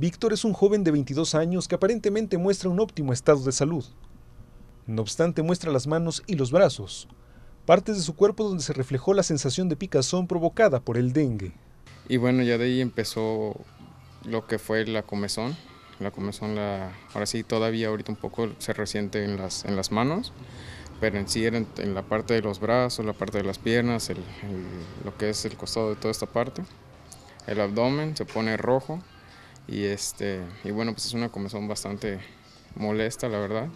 Víctor es un joven de 22 años que aparentemente muestra un óptimo estado de salud. No obstante, muestra las manos y los brazos, partes de su cuerpo donde se reflejó la sensación de picazón provocada por el dengue. Y bueno, ya de ahí empezó lo que fue la comezón. La comezón, ahora sí, todavía ahorita un poco se resiente en las, manos, pero en sí en, la parte de los brazos, la parte de las piernas, lo que es el costado de toda esta parte. El abdomen se pone rojo, y, este, y bueno, pues es una comezón bastante molesta, la verdad,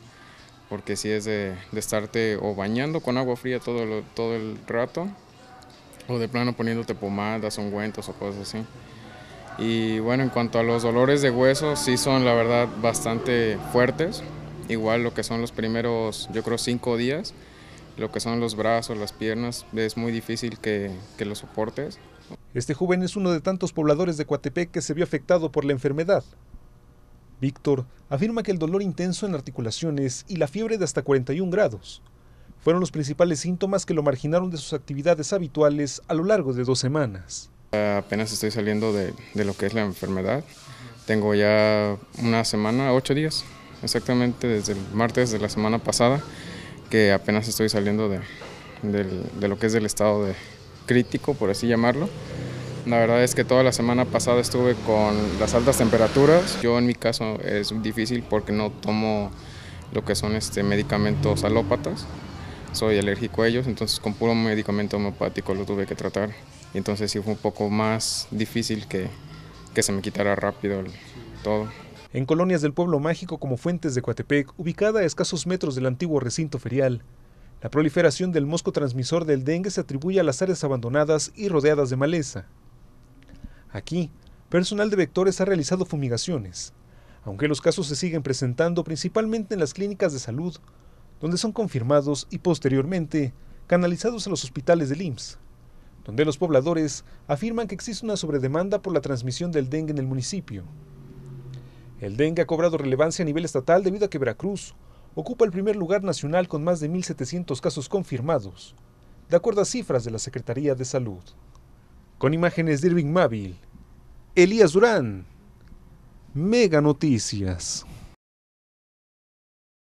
porque si es de, estarte o bañando con agua fría todo, todo el rato, o de plano poniéndote pomadas, ungüentos o cosas así. Y bueno, en cuanto a los dolores de huesos sí son la verdad bastante fuertes, igual lo que son los primeros, yo creo, cinco días lo que son los brazos, las piernas, es muy difícil que, que lo soportes. Este joven es uno de tantos pobladores de Coatepec que se vio afectado por la enfermedad. Víctor afirma que el dolor intenso en articulaciones y la fiebre de hasta 41 grados fueron los principales síntomas que lo marginaron de sus actividades habituales a lo largo de dos semanas. Apenas estoy saliendo de, de lo que es la enfermedad. Tengo ya una semana, ocho días, exactamente desde el martes de la semana pasada que apenas estoy saliendo de, lo que es del estado de crítico, por así llamarlo. La verdad es que toda la semana pasada estuve con las altas temperaturas. Yo en mi caso es difícil porque no tomo lo que son este, medicamentos alópatas. Soy alérgico a ellos, entonces con puro medicamento homeopático lo tuve que tratar. Y entonces sí fue un poco más difícil que, que se me quitara rápido todo en colonias del pueblo mágico como Fuentes de Coatepec, ubicada a escasos metros del antiguo recinto ferial. La proliferación del mosco transmisor del dengue se atribuye a las áreas abandonadas y rodeadas de maleza. Aquí, personal de vectores ha realizado fumigaciones, aunque los casos se siguen presentando principalmente en las clínicas de salud, donde son confirmados y posteriormente canalizados a los hospitales del IMSS, donde los pobladores afirman que existe una sobredemanda por la transmisión del dengue en el municipio. El dengue ha cobrado relevancia a nivel estatal debido a que Veracruz ocupa el primer lugar nacional con más de 1.700 casos confirmados, de acuerdo a cifras de la Secretaría de Salud. Con imágenes de Irving Mávil, Elías Durán, Mega Noticias.